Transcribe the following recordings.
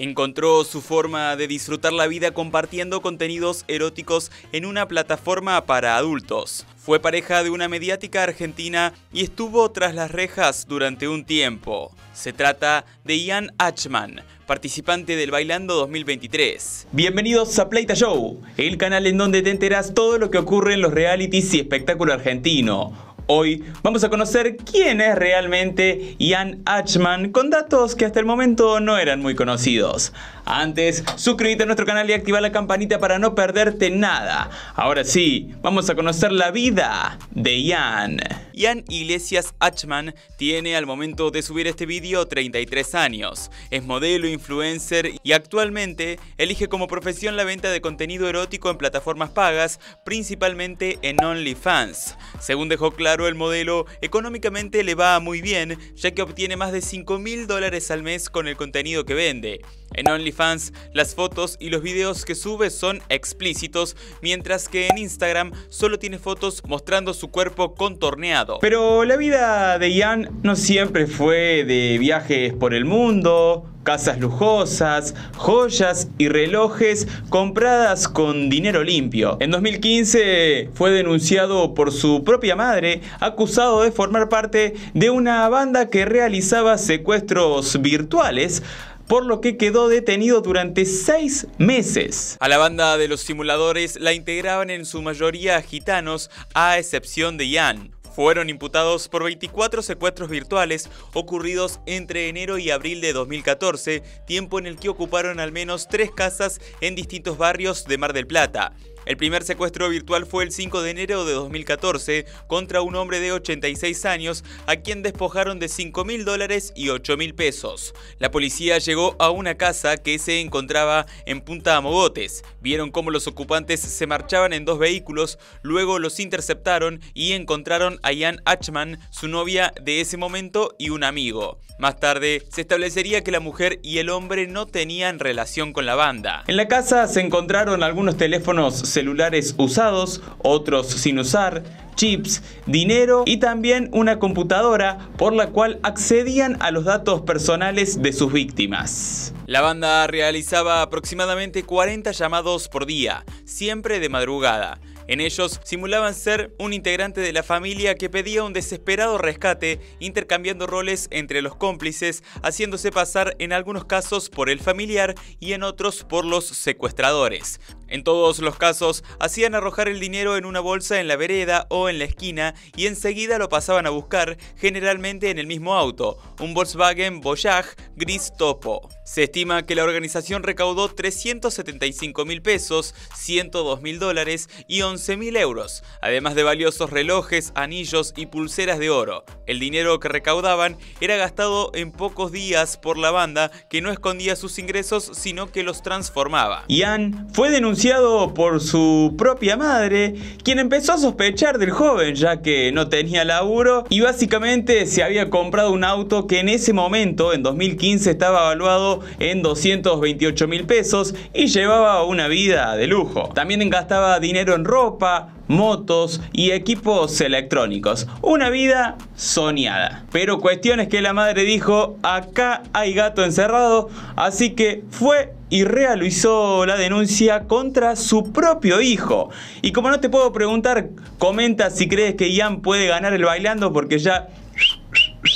Encontró su forma de disfrutar la vida compartiendo contenidos eróticos en una plataforma para adultos. Fue pareja de una mediática argentina y estuvo tras las rejas durante un tiempo. Se trata de Ian Achman, participante del Bailando 2023. Bienvenidos a Playta Show, el canal en donde te enterás todo lo que ocurre en los realities y espectáculo argentino. Hoy vamos a conocer quién es realmente Ian Achman con datos que hasta el momento no eran muy conocidos. Antes, suscríbete a nuestro canal y activa la campanita para no perderte nada. Ahora sí, vamos a conocer la vida de Ian. Ian Iglesias Achman tiene al momento de subir este vídeo 33 años, es modelo, influencer y actualmente elige como profesión la venta de contenido erótico en plataformas pagas, principalmente en OnlyFans. Según dejó claro el modelo, económicamente le va muy bien, ya que obtiene más de 5 mil dólares al mes con el contenido que vende. En OnlyFans, las fotos y los videos que sube son explícitos, mientras que en Instagram solo tiene fotos mostrando su cuerpo contorneado. Pero la vida de Ian no siempre fue de viajes por el mundo, casas lujosas, joyas y relojes compradas con dinero limpio. En 2015 fue denunciado por su propia madre, acusado de formar parte de una banda que realizaba secuestros virtuales por lo que quedó detenido durante seis meses. A la banda de los simuladores la integraban en su mayoría gitanos, a excepción de Ian, fueron imputados por 24 secuestros virtuales ocurridos entre enero y abril de 2014, tiempo en el que ocuparon al menos tres casas en distintos barrios de Mar del Plata. El primer secuestro virtual fue el 5 de enero de 2014 contra un hombre de 86 años a quien despojaron de 5 mil dólares y 8 mil pesos. La policía llegó a una casa que se encontraba en Punta Amogotes. Vieron cómo los ocupantes se marchaban en dos vehículos, luego los interceptaron y encontraron a Ian Achman, su novia de ese momento y un amigo. Más tarde, se establecería que la mujer y el hombre no tenían relación con la banda. En la casa se encontraron algunos teléfonos celulares usados, otros sin usar, chips, dinero y también una computadora por la cual accedían a los datos personales de sus víctimas. La banda realizaba aproximadamente 40 llamados por día, siempre de madrugada. En ellos simulaban ser un integrante de la familia que pedía un desesperado rescate, intercambiando roles entre los cómplices, haciéndose pasar en algunos casos por el familiar y en otros por los secuestradores. En todos los casos, hacían arrojar el dinero en una bolsa en la vereda o en la esquina y enseguida lo pasaban a buscar, generalmente en el mismo auto, un Volkswagen Voyage gris topo. Se estima que la organización recaudó 375 mil pesos, 102 mil dólares y 11 mil euros, además de valiosos relojes, anillos y pulseras de oro. El dinero que recaudaban era gastado en pocos días por la banda que no escondía sus ingresos sino que los transformaba. Ian fue denunciado por su propia madre, quien empezó a sospechar del joven ya que no tenía laburo y básicamente se había comprado un auto que en ese momento, en 2015, estaba evaluado en 228 mil pesos y llevaba una vida de lujo. También gastaba dinero en robo motos y equipos electrónicos. Una vida soñada. Pero cuestiones que la madre dijo, acá hay gato encerrado, así que fue y realizó la denuncia contra su propio hijo. Y como no te puedo preguntar, comenta si crees que Ian puede ganar el bailando porque ya...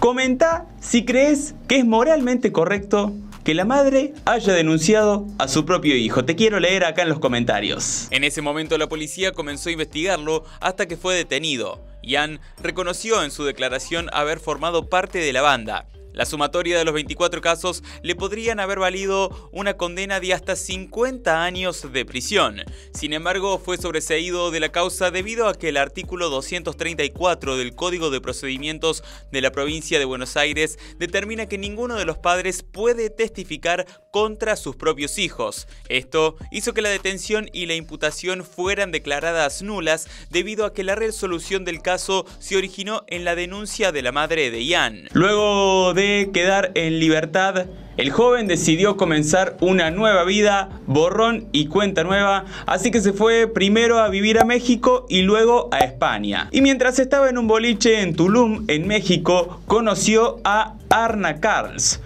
Comenta si crees que es moralmente correcto que la madre haya denunciado a su propio hijo. Te quiero leer acá en los comentarios. En ese momento la policía comenzó a investigarlo hasta que fue detenido. Ian reconoció en su declaración haber formado parte de la banda la sumatoria de los 24 casos le podrían haber valido una condena de hasta 50 años de prisión. Sin embargo, fue sobreseído de la causa debido a que el artículo 234 del Código de Procedimientos de la provincia de Buenos Aires determina que ninguno de los padres puede testificar contra sus propios hijos. Esto hizo que la detención y la imputación fueran declaradas nulas debido a que la resolución del caso se originó en la denuncia de la madre de Ian. Luego de quedar en libertad, el joven decidió comenzar una nueva vida, borrón y cuenta nueva, así que se fue primero a vivir a México y luego a España. Y mientras estaba en un boliche en Tulum, en México, conoció a Arna Carls,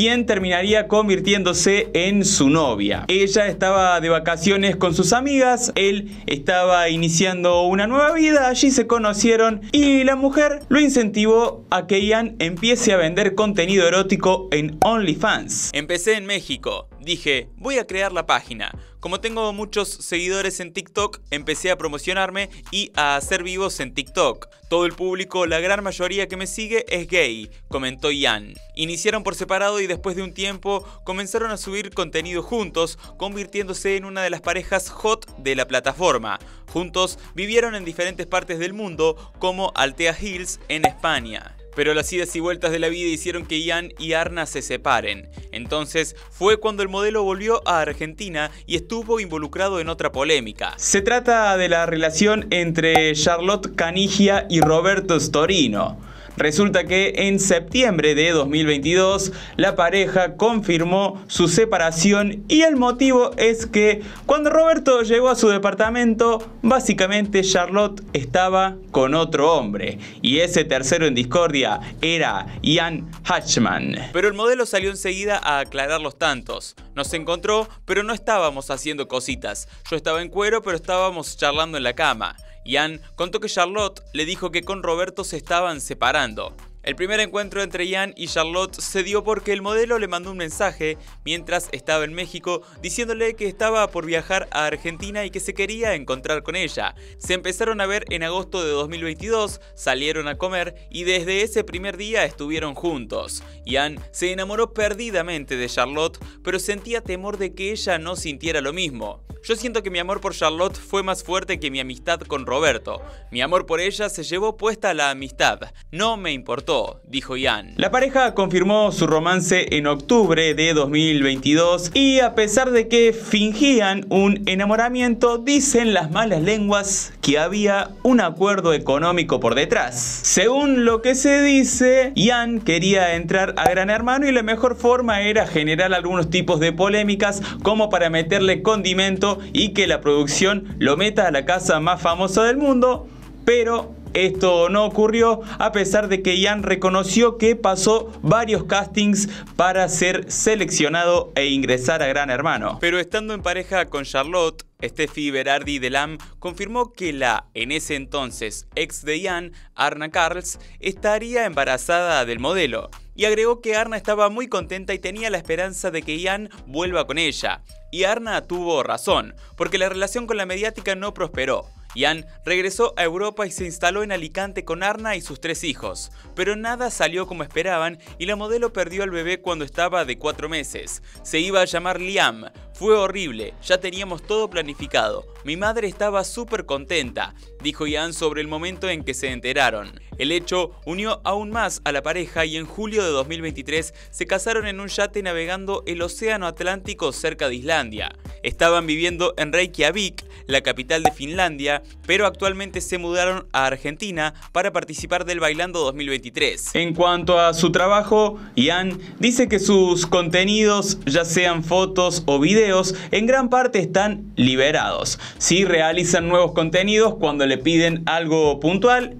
quien terminaría convirtiéndose en su novia. Ella estaba de vacaciones con sus amigas, él estaba iniciando una nueva vida, allí se conocieron y la mujer lo incentivó a que Ian empiece a vender contenido erótico en OnlyFans. Empecé en México, dije, voy a crear la página. Como tengo muchos seguidores en TikTok, empecé a promocionarme y a hacer vivos en TikTok. Todo el público, la gran mayoría que me sigue es gay, comentó Ian. Iniciaron por separado y después de un tiempo comenzaron a subir contenido juntos, convirtiéndose en una de las parejas hot de la plataforma. Juntos vivieron en diferentes partes del mundo, como Altea Hills en España pero las idas y vueltas de la vida hicieron que Ian y Arna se separen. Entonces fue cuando el modelo volvió a Argentina y estuvo involucrado en otra polémica. Se trata de la relación entre Charlotte Canigia y Roberto Storino. Resulta que en septiembre de 2022 la pareja confirmó su separación y el motivo es que cuando Roberto llegó a su departamento, básicamente Charlotte estaba con otro hombre y ese tercero en discordia era Ian Hatchman. Pero el modelo salió enseguida a aclarar los tantos. Nos encontró, pero no estábamos haciendo cositas. Yo estaba en cuero, pero estábamos charlando en la cama. Ian contó que Charlotte le dijo que con Roberto se estaban separando. El primer encuentro entre Ian y Charlotte se dio porque el modelo le mandó un mensaje mientras estaba en México diciéndole que estaba por viajar a Argentina y que se quería encontrar con ella. Se empezaron a ver en agosto de 2022, salieron a comer y desde ese primer día estuvieron juntos. Ian se enamoró perdidamente de Charlotte, pero sentía temor de que ella no sintiera lo mismo. Yo siento que mi amor por Charlotte fue más fuerte que mi amistad con Roberto. Mi amor por ella se llevó puesta a la amistad. No me importó, dijo Ian. La pareja confirmó su romance en octubre de 2022 y a pesar de que fingían un enamoramiento, dicen las malas lenguas que había un acuerdo económico por detrás. Según lo que se dice, Ian quería entrar a Gran Hermano y la mejor forma era generar algunos tipos de polémicas como para meterle condimentos y que la producción lo meta a la casa más famosa del mundo, pero esto no ocurrió a pesar de que Ian reconoció que pasó varios castings para ser seleccionado e ingresar a Gran Hermano. Pero estando en pareja con Charlotte, Steffi Berardi de Lam confirmó que la, en ese entonces, ex de Ian, Arna Carls, estaría embarazada del modelo y agregó que Arna estaba muy contenta y tenía la esperanza de que Ian vuelva con ella. Y Arna tuvo razón, porque la relación con la mediática no prosperó. Ian regresó a Europa y se instaló en Alicante con Arna y sus tres hijos, pero nada salió como esperaban y la modelo perdió al bebé cuando estaba de cuatro meses. Se iba a llamar Liam. Fue horrible, ya teníamos todo planificado. Mi madre estaba súper contenta, dijo Ian sobre el momento en que se enteraron. El hecho unió aún más a la pareja y en julio de 2023 se casaron en un yate navegando el Océano Atlántico cerca de Islandia. Estaban viviendo en Reykjavik, la capital de Finlandia, pero actualmente se mudaron a Argentina para participar del Bailando 2023. En cuanto a su trabajo, Ian dice que sus contenidos, ya sean fotos o videos, en gran parte están liberados. Si realizan nuevos contenidos cuando le piden algo puntual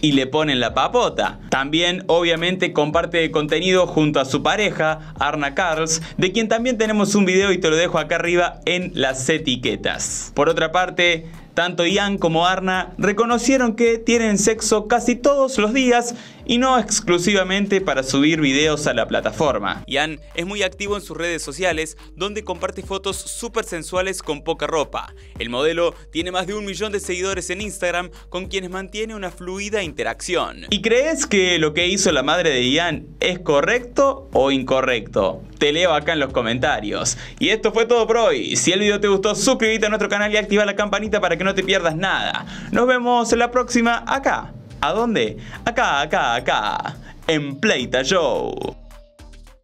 y le ponen la papota. También obviamente comparte contenido junto a su pareja, Arna Carls, de quien también tenemos un video y te lo dejo acá arriba en las etiquetas. Por otra parte, tanto Ian como Arna reconocieron que tienen sexo casi todos los días y no exclusivamente para subir videos a la plataforma. Ian es muy activo en sus redes sociales donde comparte fotos súper sensuales con poca ropa. El modelo tiene más de un millón de seguidores en Instagram con quienes mantiene una fluida interacción. ¿Y crees que lo que hizo la madre de Ian es correcto o incorrecto? Te leo acá en los comentarios. Y esto fue todo por hoy. Si el video te gustó, suscríbete a nuestro canal y activa la campanita para que que no te pierdas nada. Nos vemos en la próxima acá. ¿A dónde? Acá, acá, acá. En Pleita Show.